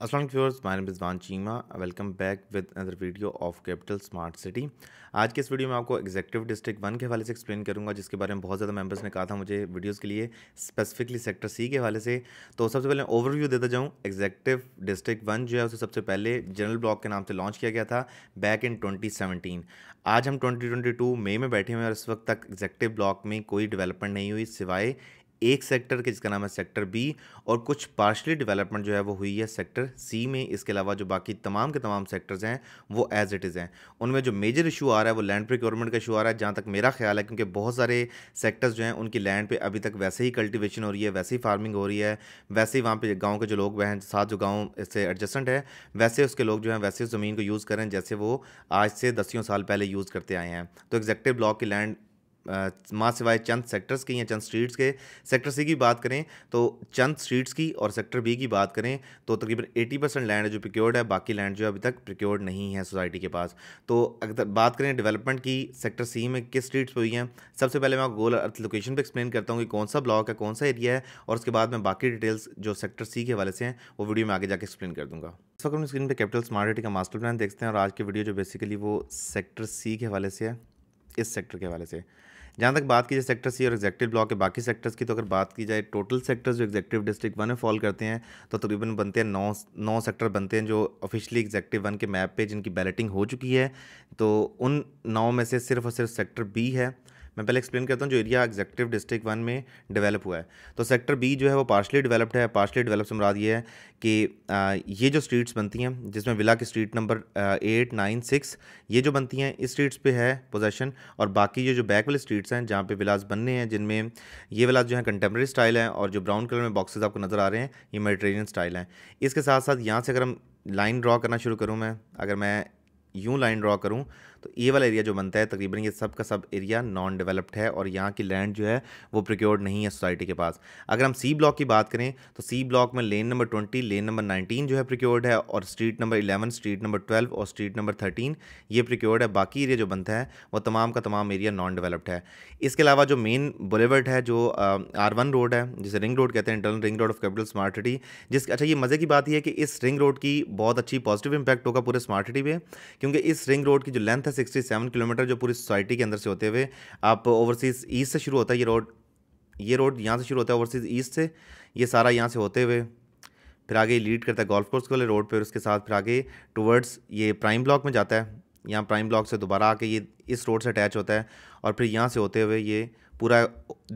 Aslam viewers my Rizwan Cheema welcome back with other video of Capital Smart City आज के इस video में आपको एग्जेक्टिव डिस्ट्रिक्ट वन के हवाले से एक्सप्लेन करूंगा जिसके बारे में बहुत ज़्यादा मेंबर्स ने कहा था मुझे वीडियोस के लिए स्पेसिफिकली सेक्टर सी के हवाले से तो सबसे पहले ओवरव्यू देता जाऊँ एग्जेक्टिव डिस्ट्रिक्ट वन जो है उसे सबसे पहले जनरल ब्लॉक के नाम से लॉन्च किया गया था बैक इन ट्वेंटी आज हम ट्वेंटी मई में बैठे हुए हैं और इस वक्त तक एग्जेक्टिव ब्लॉक में कोई डिवेलपमेंट नहीं हुई सिवाय एक सेक्टर के जिसका नाम है सेक्टर बी और कुछ पार्शली डेवलपमेंट जो है वो हुई है सेक्टर सी में इसके अलावा जो बाकी तमाम के तमाम सेक्टर्स हैं वो एज इट इज़ हैं उनमें जो मेजर इशू आ रहा है वो लैंड प्रिक्योरमेंट का इशू आ रहा है जहाँ तक मेरा ख्याल है क्योंकि बहुत सारे सेक्टर्स जो हैं उनकी लैंड पर अभी तक वैसे ही कल्टिवेशन हो रही है वैसे ही फार्मिंग हो रही है वैसे ही वहाँ पर गाँव के जो लोग हैं साथ जो गाँव इससे एडजस्टेंट है वैसे उसके लोग जो हैं वैसे उस ज़मीन को यूज़ करें जैसे वो आज से दसियों साल पहले यूज़ करते आए हैं तो एग्जेक्टिव ब्लॉक की लैंड माँ सिवाय चंद सेक्टर्स के या चंद स्ट्रीट्स के सेक्टर सी की बात करें तो चंद स्ट्रीट्स की और सेक्टर बी की बात करें तो तकरीबन एटी परसेंट लैंड जो प्रिक्योर्ड है बाकी लैंड जो अभी तक प्रिक्योर्ड नहीं है सोसाइटी के पास तो अगर बात करें डेवलपमेंट की सेक्टर सी में किस स्ट्रीट्स पर हुई हैं सबसे पहले मैं गोल अर्थ लोकेशन पर एक्सप्लेन करता हूँ कि कौन सा ब्लॉक है कौन सा एरिया है और उसके बाद मैं बाकी डिटेल्स जो सेक्टर सी के हवाले से हैं वो वीडियो में आगे जाकर एक्सप्लेन कर दूँगा इस वक्त हम स्क्रीन पर कैपिटल स्मार्ट सिटी का मास्टर प्लान देखते हैं और आज की वीडियो जो बेसिकली वो सेक्टर सी के हवाले से है इस सेक्टर के हवाले से जहाँ तक बात की जाए सेक्टर सी और एग्जेक्टिव ब्लॉक के बाकी सेक्टर्स की तो अगर बात की जाए टोटल सेक्टर्स जो एग्जेक्टिव डिस्ट्रिक्ट वन में फॉल करते हैं तो तकरीबन बनते हैं नौ नौ सेक्टर बनते हैं जो ऑफिशियली एग्जेक्टिव वन के मैप पे जिनकी बैलेटिंग हो चुकी है तो उन नौ में से सिर्फ और सिर्फ सेक्टर बी है मैं पहले एक्सप्लेन करता हूँ जो एरिया एग्जेक्टिव डिस्ट्रिक्ट वन में डेवलप हुआ है तो सेक्टर बी जो है वो पार्शली डेवलप्ड है पार्शली डेवलप से मुराद ये है कि आ, ये जो स्ट्रीट्स बनती हैं जिसमें विला की street number eight nine six ये जो बनती हैं इस स्ट्रीट्स पे है पोजेशन और बाकी ये जो बैक वाले स्ट्रीट्स हैं जहाँ पे विलाज बनने हैं जिनमें ये विलाज जो है कंटेम्प्रेरी स्टाइल हैं और जो ब्राउन कलर में बॉक्सेज आपको नज़र आ रहे हैं ये मेडिटेरेनियन स्टाइल हैं इसके साथ साथ यहाँ से अगर हम लाइन ड्रॉ करना शुरू करूँ मैं अगर मैं यूँ लाइन ड्रॉ करूँ तो ये वाला एरिया जो बनता है तकरीबन ये सब का सब एरिया नॉन डेवलप्ड है और यहाँ की लैंड जो है वो प्रिक्योर्ड नहीं है सोसाइटी के पास अगर हम सी ब्लॉक की बात करें तो सी ब्लॉक में lane number twenty lane number nineteen जो है प्रिक्योर्ड है और street number eleven street number twelve और स्ट्रीट नंबर थर्टीन ये प्रिक्योर्ड है बाकी एरिया जो बनता है वो तमाम का तमाम एरिया नॉन डेवलप्ड है इसके अलावा जो मेन बुलेवर्ड है जो आर वन रोड है जिसे रिंग रोड कहते हैं internal ring road of Capital Smart City जिस अच्छा ये मज़े की बात यह है कि इस रिंग रोड की बहुत अच्छी पॉजिटिव इंपैक्ट होगा पूरे स्मार्ट सिटी पे क्योंकि इस रिंग रोड की जो लेंथ था 67 किलोमीटर जो पूरी सोसाइटी के अंदर से होते हुए आप ओवरसीज़ ईस्ट से शुरू होता है ये रोड ये रोड यहाँ से शुरू होता है ओवरसीज़ ईस्ट से ये सारा यहाँ से होते हुए फिर आगे लीड करता है गोल्फ कोर्स वाले रोड पर उसके साथ फिर आगे टूवर्ड्स ये प्राइम ब्लॉक में जाता है यहाँ प्राइम ब्लॉक से दोबारा आके ये इस रोड से अटैच होता है और फिर यहाँ से होते हुए ये पूरा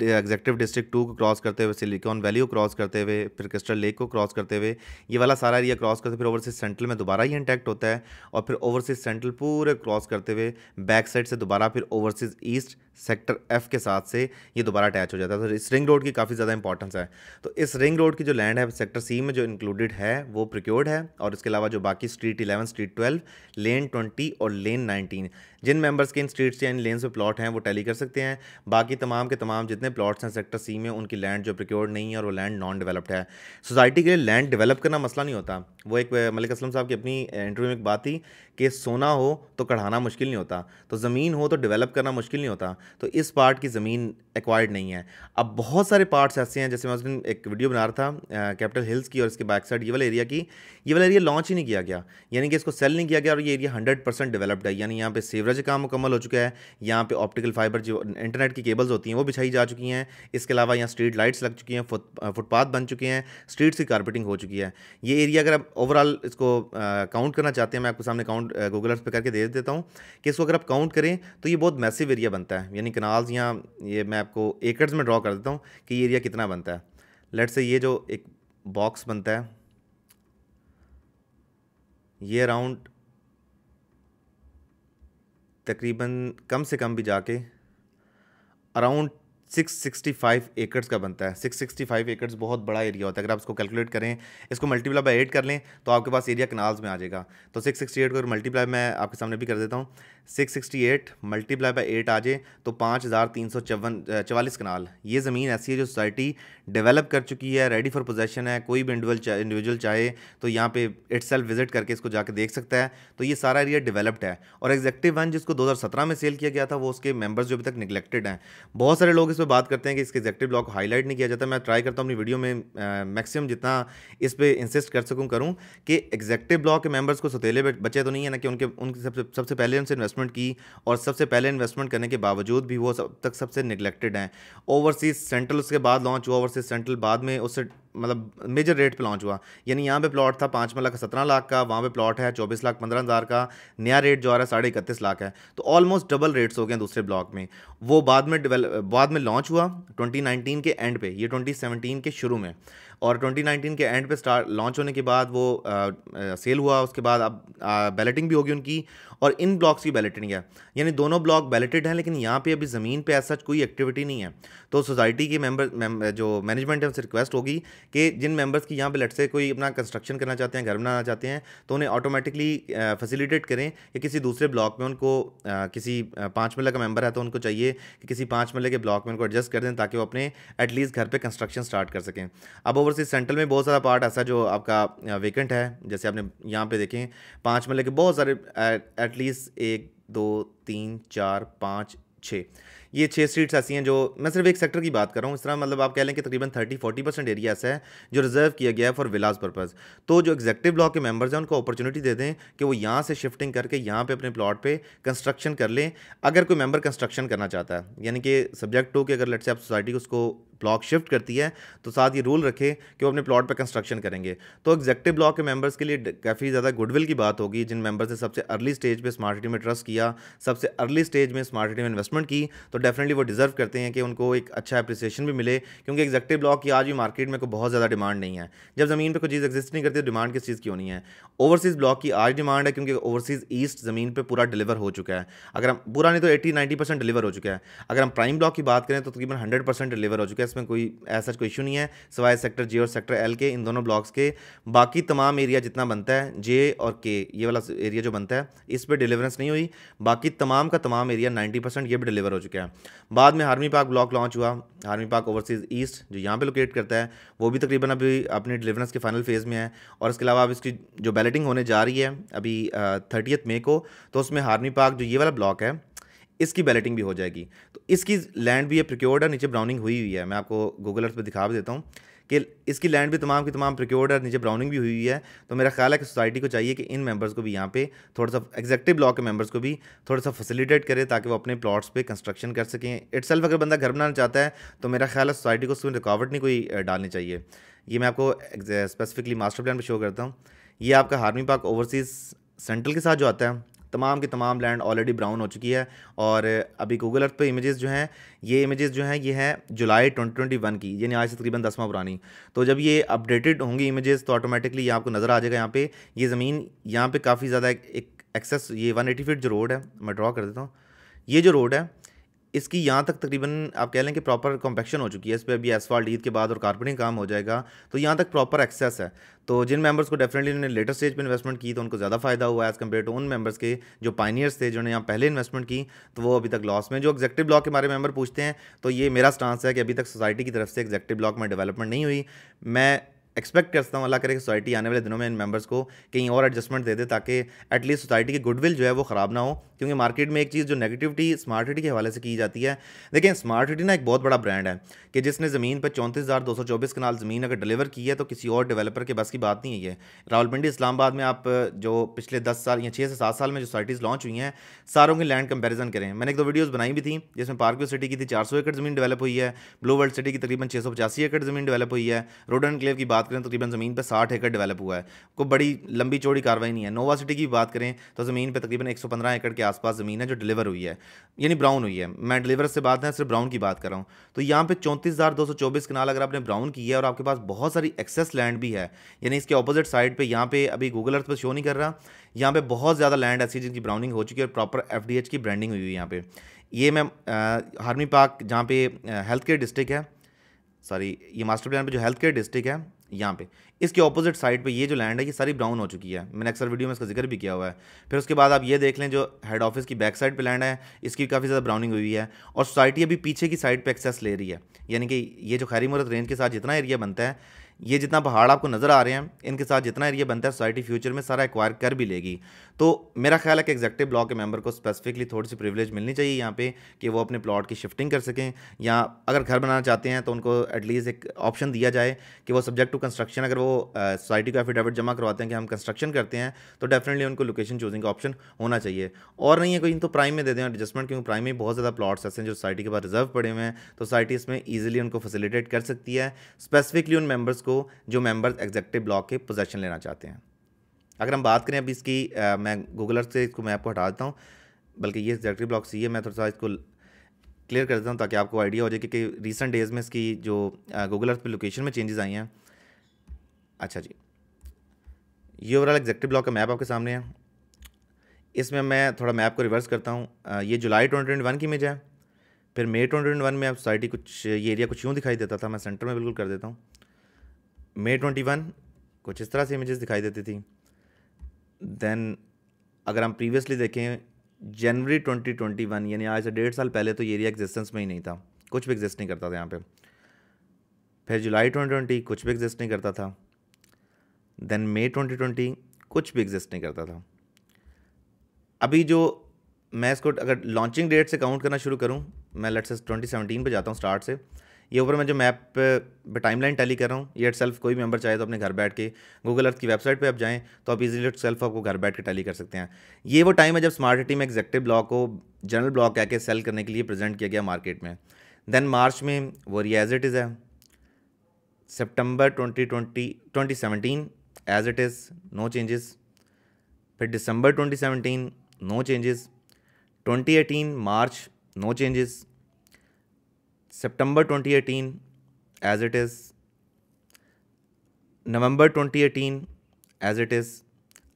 एग्जेक्टिव डिस्ट्रिक्ट टू को क्रॉस करते हुए सिलिकॉन वैली को क्रॉस करते हुए फिर क्रिस्टल लेक को क्रॉस करते हुए ये वाला सारा एरिया क्रॉस करते फिर ओवरसीज सेंट्रल में दोबारा ही इंटैक्ट होता है और फिर ओवरसीज सेंट्रल पूरे क्रॉस करते हुए बैक साइड से दोबारा फिर ओवरसीज ईस्ट सेक्टर एफ के साथ से ये दोबारा अटैच हो जाता है तो इस रिंग रोड की काफ़ी ज़्यादा इंपॉर्टेंस है तो इस रिंग रोड की जो लैंड है सेक्टर सी में जो इंक्लूडेड है वो प्रिक्योर्ड है और इसके अलावा जो बाकी street eleven street twelve lane twenty और लेन नाइनटीन जिन मेंबर्स के इन स्ट्रीट्स या इन लेन्स में प्लॉट हैं वो टैली कर सकते हैं बाकी तमाम के तमाम जितने प्लॉट्स हैं सेक्टर सी में उनकी लैंड जो प्रिक्योर्ड नहीं है और वो लैंड नॉन डेवलप्ड है सोसाइटी के लिए लैंड डेवलप करना मसला नहीं होता वो एक मलिक असलम साहब की अपनी इंटरव्यू में एक बात थी कि सोना हो तो कढ़ाना मुश्किल नहीं होता तो ज़मीन हो तो डेवलप करना मुश्किल नहीं होता तो इस पार्ट की ज़मीन एक्वायर्ड नहीं है अब बहुत सारे पार्ट्स ऐसे हैं जैसे मैं उस दिन एक वीडियो बना रहा था कैपिटल हिल्स की और इसके बैक साइड ये वाला एरिया की ये वाला एरिया लॉन्च ही नहीं किया गया यानी कि इसको सेल नहीं किया गया और ये एरिया हंड्रेड परसेंट डेवलप्ड है यानी यहाँ पर सीवरेज गज काम मुकम्मल हो चुका है यहाँ पे ऑप्टिकल फाइबर जो इंटरनेट की केबल्स होती हैं वो बिछाई जा चुकी हैं इसके अलावा यहाँ स्ट्रीट लाइट्स लग चुकी हैं फुटपाथ बन चुके हैं स्ट्रीट्स की कारपेटिंग हो चुकी है ये एरिया अगर आप ओवरऑल इसको काउंट करना चाहते हैं मैं आपके सामने काउंट गूगल अर्थ पर करके दे देता हूँ कि इसको अगर आप काउंट करें तो ये बहुत मैसिव एरिया बनता है यानी कनाल्स यहाँ ये मैं आपको एकड़्स में ड्रॉ कर देता हूँ कि ये एरिया कितना बनता है लेट से ये जो एक बॉक्स बनता है ये अराउंड तकरीबन कम से कम भी जाके अराउंड 665 एकड़्स का बनता है 665 एकड़्स बहुत बड़ा एरिया होता है अगर आप इसको कैलकुलेट करें इसको मल्टीप्लाई बाय एट कर लें तो आपके पास एरिया कनाल्स में आ जाएगा तो 668 को मल्टीप्लाई मैं आपके सामने भी कर देता हूँ six sixty eight multiply by eight आ जाए तो पाँच हज़ार तीन सौ चौवन चवालीस कनाल ये ज़मीन ऐसी है जो सोसाइटी डेवलप कर चुकी है रेडी फॉर पोजेशन है कोई भी इंडिविजुअल चा, इंडिविजुअल चाहे तो यहाँ पे इट सेल्फ विजिट करके इसको जाके देख सकता है तो ये सारा एरिया डेवलप्ड है और एग्जेक्टिव वन जिसको दो में सेल किया गया था वो उसके मेम्बर्स जो अभी तक निगलेक्टेड हैं बहुत सारे लोग इस पर बात करते हैं कि इसके एग्जेक्टिव ब्लॉक को हाईलाइट नहीं किया जाता मैं ट्राई करता हूँ अपनी वीडियो में मैक्सिमम जितना इस पर इंसिस्ट कर सकूँ करूँ कि एग्जेक्टिव ब्लॉक के मेम्बर्स को सतीले बचे तो नहीं है ना कि उनके उनके सबसे सबसे पहले उनसे इन्वेस्ट इन्वेस्टमेंट की और सबसे पहले इन्वेस्टमेंट करने के बावजूद भी वो अब तक सबसे निगलेक्टेड हैं ओवरसीज सेंट्रल उसके बाद लॉन्च हुआ ओवरसीज सेंट्रल बाद में उससे मतलब मेजर रेट पे लॉन्च हुआ यानी यहाँ पे प्लॉट था पाँच लाख सत्रह लाख का वहाँ पे प्लॉट है चौबीस लाख पंद्रह हज़ार का नया रेट जो आ रहा है साढ़े इकतीस लाख है तो ऑलमोस्ट डबल रेट्स हो गए दूसरे ब्लॉक में वो बाद में बाद में लॉन्च हुआ ट्वेंटी के एंड पे ये ट्वेंटी के शुरू में और 2019 के एंड पे स्टार्ट लॉन्च होने के बाद वो आ, आ, सेल हुआ उसके बाद अब बैलेटिंग भी होगी उनकी और इन ब्लॉक्स की बैलेटिंग है यानी दोनों ब्लॉक बैलेटेड हैं लेकिन यहाँ पे अभी ज़मीन पे ऐसा कोई एक्टिविटी नहीं है तो सोसाइटी के मेंबर मेम, जो मैनेजमेंट है उनसे रिक्वेस्ट होगी कि जिन मेंबर्स की यहाँ पे लट से कोई अपना कंस्ट्रक्शन करना चाहते हैं घर बनाना चाहते हैं तो उन्हें ऑटोमेटिकली फैसिलिटेट करें कि किसी दूसरे ब्लॉक में उनको किसी पाँच मल्ला का मेंबर है तो उनको चाहिए कि किसी पाँच मल्ले के ब्लॉक में उनको एडजस्ट कर दें ताकि वो अपने एटलीस्ट घर पर कंस्ट्रक्शन स्टार्ट कर सकें अब ओवरसीज सेंट्रल में बहुत सारा पार्ट ऐसा जो आपका वेकेंट है जैसे आपने यहाँ पर देखें पाँच मल्ले के बहुत सारे एटलीस्ट एक दो तीन चार पाँच छः ये छः स्ट्रीट्स ऐसी हैं जो मैं सिर्फ एक सेक्टर की बात कर रहा हूँ इस तरह मतलब आप कह लें कि तकरीबन थर्टी फोर्टी परसेंट एरिया ऐसा है जो रिजर्व किया गया है फॉर विलास पर्पज़ तो जो एग्जेक्टिव ब्लॉक के मेबर्स हैं उनको अपॉर्चुनिटी दे दें कि वो यहाँ से शिफ्टिंग करके यहाँ पर अपने प्लाट पर कंस्ट्रक्शन कर लें अगर कोई मेम्बर कंस्ट्रक्शन करना चाहता है यानी कि सब्जेक्ट टू के अगर लेट से आप सोसाइटी उसको ब्लॉक शिफ्ट करती है तो साथ ये रूल रखे कि वो अपने प्लॉट पर कंस्ट्रक्शन करेंगे तो एग्जेक्टिव ब्लॉक के मेंबर्स के लिए काफ़ी ज़्यादा गुडविल की बात होगी जिन मेंबर्स ने सबसे अर्ली स्टेज पे स्मार्ट सिटी में ट्रस्ट किया सबसे अर्ली स्टेज में स्मार्ट सिटी में इन्वेस्टमेंट की तो डेफिनेटली वो डिज़र्व करते हैं कि उनको एक अच्छा अप्रिसिएशन भी मिले क्योंकि एग्जेक्टिव ब्लॉक की आज भी मार्केट में कोई बहुत ज़्यादा डिमांड नहीं है जब ज़मीन पर कोई चीज़ एग्जिस्ट नहीं करती तो डिमांड किस चीज़ की होनी है ओवरसीज़ ब्लॉक की आज डिमांड है क्योंकि ओवरसीज़ ईस्ट ज़मीन पर पूरा डिलीवर हो चुका है अगर हम पूरा नहीं तो एट्टी नाइन्टी परसेंट डिलीवर हो चुका है अगर हम प्राइम ब्लॉक की बात करें तो तकरीबन हंड्रेड परसेंट डिलीवर हो चुका है इसमें कोई ऐसा कोई इशू नहीं है सवाए सेक्टर जे और सेक्टर एल के इन दोनों ब्लॉक्स के बाकी तमाम एरिया जितना बनता है जे और के ये वाला एरिया जो बनता है इस पर डिलीवरेंस नहीं हुई बाकी तमाम का तमाम एरिया नाइन्टी परसेंट ये भी डिलीवर हो चुका है बाद में हार्मी पार्क ब्लॉक लॉन्च हुआ हार्मी पार्क ओवरसीज़ ईस्ट जो यहाँ पे लोकेट करता है वो भी तकरीबन अभी अपने डिलीवरेंस के फाइनल फेज़ में है और इसके अलावा अब इसकी जो बैलेटिंग होने जा रही है अभी थर्टियथ मे को तो उसमें हार्मी पार्क जो ये वाला ब्लॉक है इसकी बैलेटिंग भी हो जाएगी तो इसकी लैंड भी ये प्रिक्योर्ड है नीचे ब्राउनिंग हुई हुई है मैं आपको गूगल अर्थ पर दिखा भी देता हूँ कि इसकी लैंड भी तमाम की तमाम प्रिक्योर्ड है नीचे ब्राउनिंग भी हुई है तो मेरा ख्याल है कि सोसाइटी को चाहिए कि इन मेंबर्स को भी यहाँ पे थोड़ा सा एग्जेक्टिव ब्लॉक के मेंबर्स को भी थोड़ा सा फैसिलिटेट करें ताकि वो अपने प्लॉट्स पे कंस्ट्रक्शन कर सकें इट्स अगर बंदा घर बनाना चाहता है तो मेरा ख्याल है सोसाइटी को उसमें रुकावट नहीं कोई डालनी चाहिए ये मैं आपको स्पेसिफिकली मास्टर प्लान पर शो करता हूँ ये आपका हार्मी पार्क ओवरसीज़ सेंट्रल के साथ जो आता है तमाम की तमाम लैंड ऑलरेडी ब्राउन हो चुकी है और अभी गूगल अर्थ पर इमेजेस जो हैं ये इमेजेस जो हैं ये हैं जुलाई ट्वेंटी ट्वेंटी वन की यानी आज से तकरीबन दसवां पुरानी तो जब ये अपडेटेड होंगी इमेजेस तो ऑटोमेटिकली आपको नज़र आ जाएगा यहाँ पे ये ज़मीन यहाँ पे काफ़ी ज़्यादा एक एक्सेस ये 180 फीट जो रोड है मैं ड्रॉ कर देता हूँ ये जो रोड है इसकी यहाँ तक तकरीबन आप कह लें कि प्रॉपर कॉम्पेक्शन हो चुकी है इस पर अभी एसफॉल्ट ईद के बाद और कार्पनिंग काम हो जाएगा तो यहाँ तक प्रॉपर एक्सेस है तो जिन मेंबर्स को डेफिनेटली इन्होंने लेटर स्टेज पर इन्वेस्टमेंट की तो उनको ज़्यादा फायदा हुआ एज़ कम्पेयर टू उन मेंबर्स के जो पाइनियर्स थे जिन्होंने यहाँ पहले इन्वेस्टमेंट की तो वो अभी तक लॉस में जो एग्जेक्टिव ब्लॉक के हमारे मेंबर पूछते हैं तो ये मेरा स्टांस है कि अभी तक सोसाइटी की तरफ से एग्जेक्टिव ब्लॉक में डेवलपमेंट नहीं हुई मैं एक्सपेक्ट करता हूँ अल्लाह करे कि सोसाइटी आने वाले दिनों में इन मेंबर्स को कहीं और एडजस्टमेंट दे दे ताकि एटलीस्ट सोसाइटी की गुडविल जो है वो ख़राब ना हो क्योंकि मार्केट में एक चीज़ जो नेगेटिविटी स्मार्ट सिटी के हवाले से की जाती है देखिए स्मार्ट सिटी ना एक बहुत बड़ा ब्रांड है कि जिसने ज़मीन पर चौंतीस हज़ार दो सौ चौबीस कनाल ज़मीन अगर डिलीवर की है तो किसी और डेवलपर के बस की बात नहीं है ये रावलपिंडी इस्लामाबाद में आप जो पिछले दस साल या छः से सात साल में जो सोसाइटीज़ लॉन्च हुई हैं सारों की लैंड कंपेरिजन करें मैंने एक दो वीडियोज़ बनाई भी थी जिसमें पार्कव्यू सिटी की थी चार सौ एकड़ ज़मीन डेवलप हुई है ब्लू वर्ल्ड सिटी की तकरीबन छः सौ पचासी एकड़ ज़मीन डेवलप हुई है रोड एंड क्लेव की बात करें तो तकरीबन ज़मीन पर साठ एकड़ डेवलप हुआ है कोई बड़ी लंबी चौड़ी कार्रवाई नहीं है नोवा सिटी की बात करें तो ज़मीन पर तकरीबन एक सौ पंद्रह एकड़ के आसपास ज़मीन है जो डिलीवर हुई है यानी ब्राउन हुई है मैं डिलीवर से बात है सिर्फ ब्राउन की बात कर रहा हूँ तो यहाँ पे चौंतीस हज़ार दो सौ चौबीस कनाल अगर आपने ब्राउन की है और आपके पास बहुत सारी एक्सेस लैंड भी है यानी इसके अपोजिट साइड पर यहाँ पे अभी गूगल अर्थ पर शो नहीं कर रहा यहाँ पर बहुत ज़्यादा लैंड ऐसी जिनकी ब्राउनिंग हो चुकी है और प्रॉपर एफ की ब्रांडिंग हुई हुई यहाँ पर ये मैं हारमी पार्क जहाँ पे हेल्थ केयर डिस्ट्रिक्ट है सॉरी ये मास्टर प्लान पे जो हेल्थ केयर डिस्ट्रिक्ट है यहाँ पे इसके ऑपोजिट साइड पे ये जो लैंड है ये सारी ब्राउन हो चुकी है मैंने अक्सर वीडियो में इसका जिक्र भी किया हुआ है फिर उसके बाद आप ये देख लें जो हेड ऑफिस की बैक साइड पे लैंड है इसकी काफ़ी ज़्यादा ब्राउनिंग हुई है और सोसाइटी अभी पीछे की साइड पर एक्सेस ले रही है यानी कि ये जो खैरी मुरत रेंज के साथ जितना एरिया बनता है ये जितना पहाड़ आपको नज़र आ रहे हैं इनके साथ जितना एरिया बनता है सोसाइटी फ्यूचर में सारा एक्वायर कर भी लेगी तो मेरा ख्याल है कि एग्जैक्टिव ब्लॉक के मेंबर को स्पेसिफिकली थोड़ी सी प्रिविलेज मिलनी चाहिए यहाँ पे कि वो अपने प्लॉट की शिफ्टिंग कर सकें या अगर घर बनाना चाहते हैं तो उनको एटलीस्ट एक ऑप्शन दिया जाए कि वो सब्जेक्ट टू कंस्ट्रक्शन अगर वो सोसाइटी को एफिडेविट जमा करवाते हैं कि हम कंस्ट्रक्शन करते हैं तो डेफिनेटली उनको लोकेशन चूजिंग का ऑप्शन होना चाहिए और नहीं है कोई तो प्राइम में दे दें एडजस्टमेंट क्योंकि प्राइम में बहुत ज़्यादा प्लाट्स ऐसे हैं जो सोसाइटी के पास रिजर्व पड़े हुए हैं तो सोसाइटी इसमें ईजिली उनको फैसिलिटेट कर सकती है स्पेसिफिकली उन मेम्बर्स को को जो मेंबर्स एग्जेक्टिव ब्लॉक के पोजेशन लेना चाहते हैं अगर हम बात करें अभी इसकी आ, मैं गूगलर से इसको मैं आपको हटा देता हूँ बल्कि ये एग्जेक्टिव ब्लॉक सी है मैं थोड़ा सा इसको क्लियर कर देता हूँ ताकि आपको आइडिया हो जाए क्योंकि रिसेंट डेज़ में इसकी जो गूगल अर्थ पर लोकेशन में चेंजेस आई हैं अच्छा जी ये ओवरऑल एग्जेक्टिव ब्लॉक का मैप आपके सामने है इसमें मैं थोड़ा मैप को रिवर्स करता हूँ ये जुलाई ट्वेंटी की इमेज है फिर मई ट्वेंटी में सोसाइटी कुछ ये एरिया कुछ यूँ दिखाई देता था मैं सेंटर में बिल्कुल कर देता हूँ मे ट्वेंटी वन कुछ इस तरह से इमेजेस दिखाई देती थी देन अगर हम प्रीवियसली देखें जनवरी ट्वेंटी ट्वेंटी वन यानी आज से डेढ़ साल पहले तो ये एरिया एग्जिस्टेंस में ही नहीं था कुछ भी एग्जिस्ट नहीं करता था यहाँ पे फिर जुलाई ट्वेंटी ट्वेंटी कुछ भी एग्जिस्ट नहीं करता था देन मई ट्वेंटी ट्वेंटी कुछ भी एग्जिस्ट नहीं करता था अभी जो मैं इसको अगर लॉन्चिंग डेट से काउंट करना शुरू करूँ मैं लेट्स ट्वेंटी सेवनटीन पर जाता हूँ स्टार्ट से ये ऊपर मैं जो मैप पे लाइन टैली कर रहा हूँ ये सेल्फ कोई मेंबर चाहे तो अपने घर बैठ के गूगल अर्थ की वेबसाइट पे आप जाएँ तो आप इजीली सेल्फ आपको घर बैठ के टैली कर सकते हैं ये वो टाइम है जब स्मार्ट सिटी में एग्जेक्टिव ब्लॉक को जनरल ब्लॉक कह के सेल करने के लिए प्रेजेंट किया गया मार्केट में देन मार्च में वो एज इट इज़ है September twenty 2017 as it is no changes फिर December twenty no changes 2018 March no changes eighteen 2018 it is November November 2018 as it is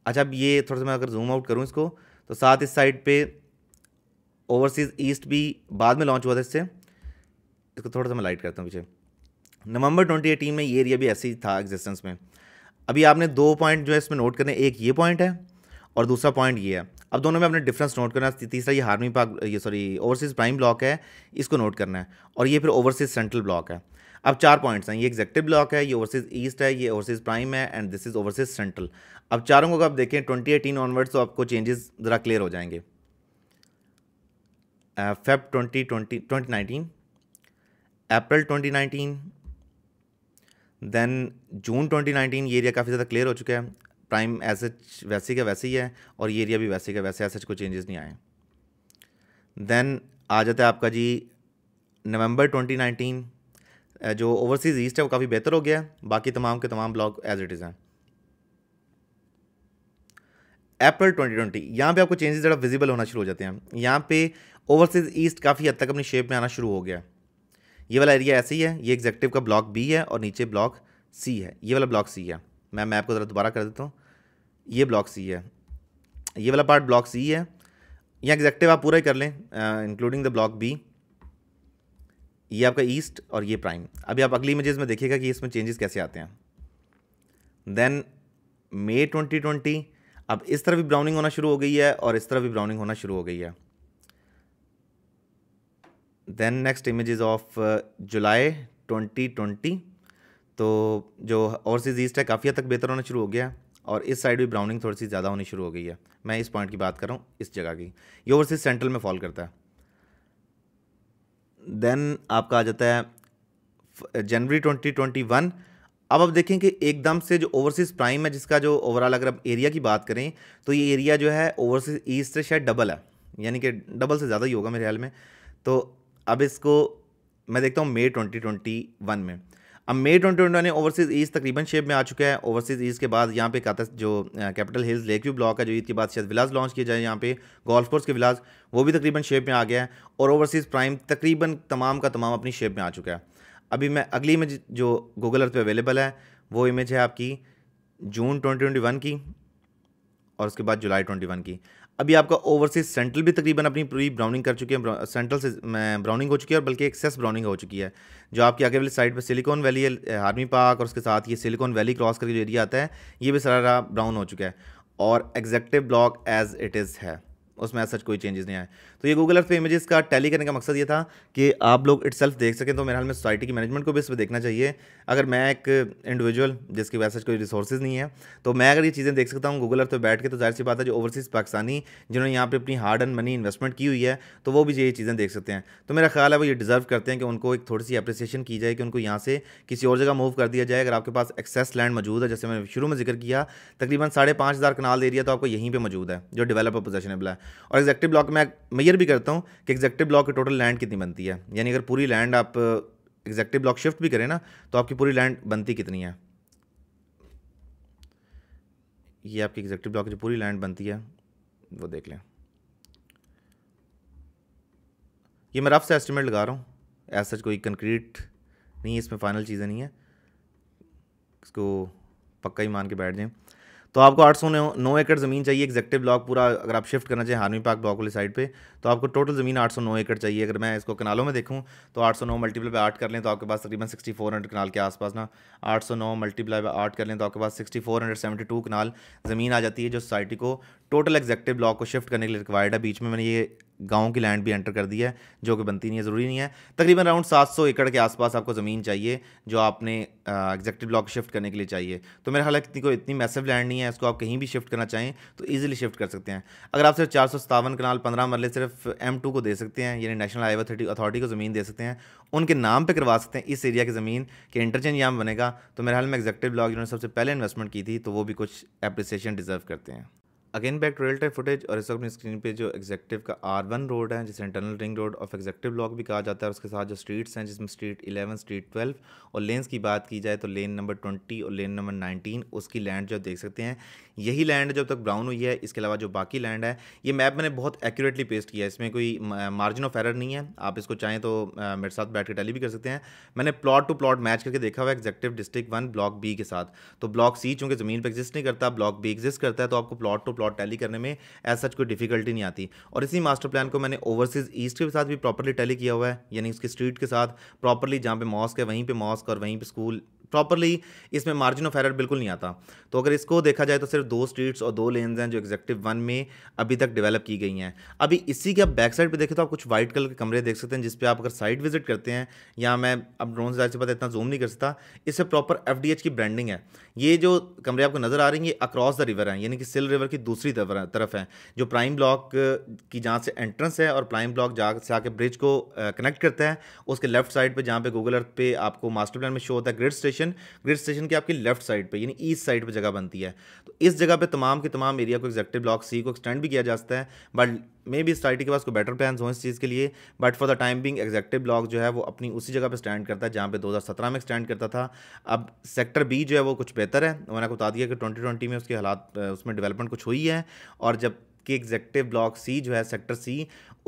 अच्छा अब ये थोड़ा सा मैं अगर जूम आउट करूँ इसको तो साथ इस साइड पे ओवरसीज़ ईस्ट भी बाद में लॉन्च हुआ था इससे इसको थोड़ा सा मैं लाइट करता हूँ पीछे नवंबर 2018 में ये एरिया भी ऐसे ही था एग्जिस्टेंस में अभी आपने दो पॉइंट जो है इसमें नोट करने एक ये पॉइंट है और दूसरा पॉइंट ये है अब दोनों में अपने डिफरेंस नोट करना है तीसरा ये हारमी पार्क ये सॉरी ओवरसीज प्राइम ब्लॉक है इसको नोट करना है और ये फिर ओवरसीज सेंट्रल ब्लॉक है अब चार पॉइंट्स हैं ये एग्जेक्टिव ब्लॉक है ये ओवरसीज ईस्ट है ये ओवरसीज प्राइम है and this is overseas central अब चारों को आप देखें ट्वेंटी एटीन ऑनवर्ड्स तो आपको चेंजेस ज़रा क्लियर हो जाएंगे Feb twenty twenty twenty nineteen April twenty nineteen then June 2019 ये एरिया काफ़ी ज़्यादा क्लियर हो चुका है प्राइम एच वैसे का वैसे ही है और ये एरिया भी वैसे का वैसे एच कोई चेंजेस नहीं आए देन आ जाता है आपका जी नवंबर 2019 जो ओवरसीज़ ईस्ट है वो काफ़ी बेहतर हो गया है बाकी तमाम के तमाम ब्लॉक एज इट इज़ हैं अप्रैल 2020 यहाँ पर आपको चेंजेस ज़रा विजिबल होना शुरू हो जाते हैं यहाँ पे ओवरसीज़ ईस्ट काफ़ी हद तक अपनी शेप में आना शुरू हो गया ये वाला एरिया ऐसे ही है ये एग्जेक्टिव का ब्लॉक बी है और नीचे ब्लॉक सी है ये वाला ब्लॉक सी है मैं मैं आपको ज़रा दोबारा कर देता हूँ ये ब्लॉक सी है ये वाला पार्ट ब्लॉक सी है यहाँ एग्जैक्टिव आप पूरा ही कर लें इंक्लूडिंग द ब्लॉक बी ये आपका ईस्ट और ये प्राइम अभी आप अगली इमेजेस में देखिएगा कि इसमें चेंजेस कैसे आते हैं देन मे ट्वेंटी ट्वेंटी अब इस तरफ भी ब्राउनिंग होना शुरू हो गई है और इस तरफ भी ब्राउनिंग होना शुरू हो गई है then next image of July twenty twenty तो जो ओवरसीज़ ईस्ट है काफ़ी हद तक बेहतर होना शुरू हो गया और इस साइड भी ब्राउनिंग थोड़ी सी ज़्यादा होनी शुरू हो गई है मैं इस पॉइंट की बात कर रहा हूँ इस जगह की ये ओवरसीज सेंट्रल में फॉल करता है देन आपका आ जाता है जनवरी 2021 अब आप देखें कि एकदम से जो ओवरसीज़ प्राइम है जिसका जो ओवरऑल अगर आप एरिया की बात करें तो ये एरिया जो है ओवरसीज़ ईस्ट से शायद डबल है यानी कि डबल से ज़्यादा ही होगा मेरे ख्याल में तो अब इसको मैं देखता हूँ मई 2021 में अब May twenty twenty one overseas east तकरीबन शेप में आ चुका है ओवरसीज़ ईस्ट के बाद यहाँ पे कहता जो Capital Hills Lake View block है जो ईद के बाद शायद विलाज लॉन्च किए जाए यहाँ पे गोल्फ कोर्स के विलाज वो भी तकरीबन शेप में आ गया है और ओवरसीज़ प्राइम तकरीबन तमाम का तमाम अपनी शेप में आ चुका है अभी मैं अगली इमेज जो गूगल अर्थ पर अवेलेबल है वो इमेज है आपकी जून ट्वेंटी ट्वेंटी वन की और उसके बाद जुलाई ट्वेंटी वन की अभी आपका ओवरसीज सेंट्रल भी तकरीबन अपनी पूरी ब्राउनिंग कर चुकी है सेंट्रल से ब्राउनिंग हो चुकी है और बल्कि एक्सेस ब्राउनिंग हो चुकी है जो आपकी आगे वाली साइड पर सिलिकॉन वैली है पार्क और उसके साथ ये सिलिकॉन वैली क्रॉस करके जो एरिया आता है ये भी सारा ब्राउन हो चुका है और executive block as it is है उसमें सच कोई चेंजेस नहीं आए तो ये गूगल अर्थ पे इमेजेस का टैली करने का मकसद ये था कि आप लोग इट देख सकें तो मेरे हाल में सोसाइटी की मैनेजमेंट को भी इस पर देखना चाहिए अगर मैं एक इंडिविजुअल जिसकी वैसे कोई रिसोर्सेज नहीं है तो मैं अगर ये चीज़ें देख सकता हूँ गूगल अर्थ पर बैठ के तो जाहिर सी बात है जो ओवरसीज़ पाकिस्तानी जिन्होंने यहाँ पर अपनी हार्ड एंड मनी इन्वेस्टमेंट की हुई है तो वो भी ये चीज़ें देख सकते हैं तो मेरा ख्याल है वो ये डिज़र्व करते हैं कि उनको एक थोड़ी सी अप्रिसिएशन की जाए कि उनको यहाँ से किसी और जगह मूव कर दिया जाए अगर आपके पास एक्सेस लैंड मौजूद है जैसे मैंने शुरू में जिक्र किया तकरीबन साढ़े पाँच हज़ार कनाल एरिया तो आपको यहीं पर मौजूद है जो डेवलपर पोजेशनेबल है और एग्जैक्टिव ब्लॉक में मैयर भी करता हूँ कि एग्जैक्टिव ब्लॉक की टोटल लैंड कितनी बनती है यानी अगर पूरी लैंड आप एग्जैक्टिव ब्लॉक शिफ्ट भी करें ना तो आपकी पूरी लैंड बनती कितनी है ये आपकी एग्जैक्टिव ब्लॉक जो पूरी लैंड बनती है वो देख लें ये मैं रफ से एस्टिमेट लगा रहा हूँ ऐसा सच कोई कंक्रीट नहीं है इसमें फाइनल चीज़ें नहीं है इसको पक्का ही मान के बैठ जाएं तो आपको आठ सौ नौ एकड़ ज़मीन चाहिए एग्जेक्टिव ब्लॉक पूरा अगर आप शिफ्ट करना चाहिए हानवी पार्क ब्लॉक वाली साइड पे तो आपको टोटल ज़मीन आठ सौ नौ एकड़ चाहिए अगर मैं इसको कनालों में देखूँ तो आठ सौ नौ मल्टीप्लाई बाई आठ कर लें तो आपके पास तकरीबन सिक्सटी फोर हंड्रेड कनाल के आसपास ना आठ सौ नौ मल्टीप्लाई बाई आठ कर लें तो आपके पास sixty four hundred seventy two कनाल ज़मीन आ जाती है जो सोसाइटी को टोटल एग्जेक्टिव ब्लॉक को शिफ्ट करने के लिए रिक्वायर्ड है बीच में मैंने ये गाँव की लैंड भी एंटर कर दी है जो कि बनती नहीं है ज़रूरी नहीं है तकरीबन अराउंड 700 एकड़ के आसपास आपको ज़मीन चाहिए जो आपने एग्जेक्टिव ब्लॉक शिफ्ट करने के लिए चाहिए तो मेरे हालांकि इतनी कोई इतनी मैसिव लैंड नहीं है इसको आप कहीं भी शिफ्ट करना चाहें तो ईजिली शिफ्ट कर सकते हैं अगर आप सिर्फ चार सौ सतावन कनाल पंद्रह मरले सिर्फ एम टू को दे सकते हैं यानी नेशनल हाईवे अथॉरिटी को ज़मीन दे सकते हैं उनके नाम पर करवा सकते हैं इस एरिया की ज़मीन के इंटरचेंज यहाँ बनेगा तो मेरे हाल में एग्जेक्टिव ब्लॉक जिन्होंने सबसे पहले इन्वेस्टमेंट की थी तो वो भी कुछ अप्रिसिएशन डिज़र्व करते हैं again back real time footage और इस वक्त अपनी स्क्रीन पे जो एग्जेक्टिव का आर वन रोड है जिसे internal ring road of executive block भी कहा जाता है उसके साथ जो स्ट्रीट्स हैं जिसमें स्ट्रीट इलेवन स्ट्रीट ट्वेल्व और लेन्स की बात की जाए तो लेन नंबर ट्वेंटी और लेन नंबर नाइनटीन उसकी लैंड जो देख सकते हैं यही लैंड जब तक ब्राउन हुई है इसके अलावा जो बाकी लैंड है ये मैप मैंने बहुत एक्यूरेटली पेस्ट किया है इसमें कोई मार्जिन ऑफ एरर नहीं है आप इसको चाहें तो मेरे साथ बैठ के टैली भी कर सकते हैं मैंने प्लॉट टू प्लॉट मैच करके देखा हुआ है executive district one block B के साथ तो ब्लॉक सी चूँकि ज़मीन पर एग्जिस्ट नहीं करता ब्लॉक बी एग्जिस्ट करता है तो आपको plot to plot plot tally करने में एज सच कोई डिफिकल्टी नहीं आती और इसी मास्टर प्लान को मैंने ओवरसीज ईस्ट के साथ भी प्रॉपरली टैली किया हुआ है यानी उसकी स्ट्रीट के साथ प्रॉपरली जहाँ पे मॉस्क है वहीं पर मॉस्क और वहीं पर स्कूल प्रॉपरली इसमें मार्जिन ऑफ एरर बिल्कुल नहीं आता तो अगर इसको देखा जाए तो सिर्फ दो स्ट्रीट्स और दो लेन्स हैं जो एग्जेक्टिव वन में अभी तक डेवलप की गई हैं अभी इसी के आप बैक साइड पे देखें तो आप कुछ वाइट कलर के कमरे देख सकते हैं जिस पे आप अगर साइट विजिट करते हैं या मैं अब ड्रोन से से पता इतना जूम नहीं कर सकता इससे प्रॉपर एफ की ब्रांडिंग है ये जो कमरे आपको नज़र आ रही हैं ये अक्रॉस द रिवर हैं यानी कि सिल रिवर की दूसरी तरफ है जो प्राइम ब्लॉक की जहाँ से एंट्रेंस है और प्राइम ब्लॉक जा से आके ब्रिज को कनेक्ट करता है उसके लेफ्ट साइड पर जहाँ पे गूगल अर्थ पे आपको मास्टर प्लान में शो होता है grid station station grid station के आपकी लेफ्ट साइड पे यानी ईस्ट साइड पे जगह बनती है तो इस जगह पे तमाम के तमाम एरिया को एग्जेक्टिव ब्लॉक सी को एक्सटेंड भी किया जा सकता है बट मे बी स्टार्टी के पास को बेटर प्लान हों इस चीज़ के लिए but for the time being executive block जो है वो अपनी उसी जगह पर स्टैंड करता है जहाँ पे दो में स्टैंड करता था अब सेक्टर बी जो है वो कुछ बेहतर है मैंने आपको बता दिया कि ट्वेंटी में उसके हालात उसमें डेवलपमेंट कुछ हुई है और जब कि एग्जेक्टिव ब्लॉक सी जो है सेक्टर सी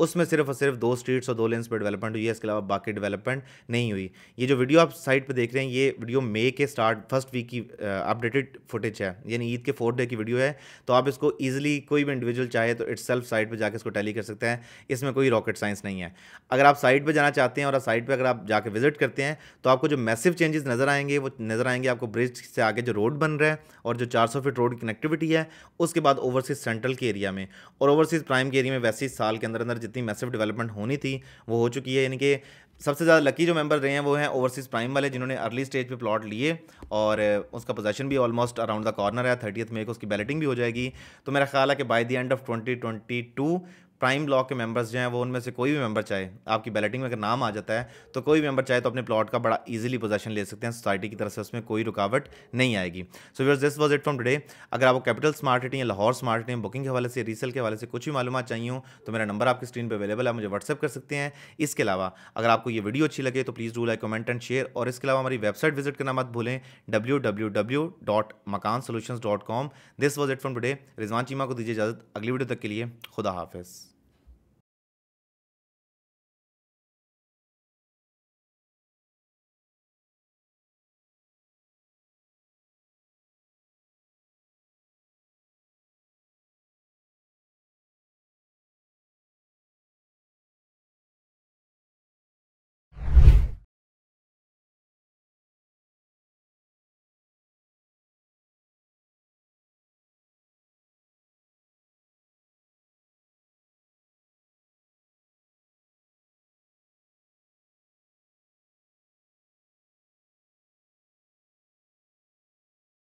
उसमें सिर्फ और सिर्फ दो स्ट्रीट्स और दो लेंस पर डेवलपमेंट हुई है इसके अलावा बाकी डेवलपमेंट नहीं हुई ये जो वीडियो आप साइट पर देख रहे हैं ये वीडियो मे के स्टार्ट फर्स्ट वीक की अपडेटेड फुटेज है यानी ईद के फोर्थ डे की वीडियो है तो आप इसको ईजिली कोई भी इंडिविजुअल चाहे तो इट्स सेल्फ साइट पर जाकर इसको टैली कर सकते हैं इसमें कोई रॉकेट साइंस नहीं है अगर आप साइट पर जाना चाहते हैं और साइट पर अगर आप जाकर विजिट करते हैं तो आपको जो मैसिव चेंजेस नज़र आएंगे वो नज़र आएंगे आपको ब्रिज से आगे जो रोड बन रहा है और जो 400 फीट रोड कनेक्टिविटी है उसके बाद ओवरसीज सेंट्रल के एरिया में और ओवरसीज प्राइम के एरिया में वैसे ही साल के अंदर अंदर जितनी मैसिव डेवलपमेंट होनी थी वो हो चुकी है यानी कि सबसे ज़्यादा लकी जो मेंबर रहे हैं वो हैं ओवरसीज़ प्राइम वाले जिन्होंने अर्ली स्टेज पे प्लॉट लिए और उसका पोजेशन भी ऑलमोस्ट अराउंड द कॉर्नर है थर्टीथ में को उसकी बैलेटिंग भी हो जाएगी तो मेरा ख्याल है कि by the end of twenty twenty two prime block के मेंबर्स जो हैं वो उनमें से कोई भी मेंबर चाहे आपकी बैलेटिंग में अगर नाम आ जाता है तो कोई भी मेंबर चाहे तो अपने प्लॉट का बड़ा इजीली पोजेशन ले सकते हैं सोसाइटी की तरफ से उसमें कोई रुकावट नहीं आएगी सो वीर this was it from today अगर आपको कैपिटल स्मार्ट रेटिंग या लाहौर स्मार्ट रेटिंग बुकिंग के हवाले से रीसेल के हवाले से कुछ भी मालूम चाहिए हूँ तो मेरा नंबर आपकी स्क्रीन पर अवेलेबल है मुझे व्हाट्सअप कर सकते हैं इसके अलावा अगर आपको ये वीडियो अच्छी लगे तो please do like comment and share और इसके अलावा हमारी वेबसाइट विजिट करना मत भूलें W W W dot makaan solution dot com this was it from today Rizwan Cheema को दीजिए इजाजत अगली वीडियो तक के लिए खुदा हाफिज़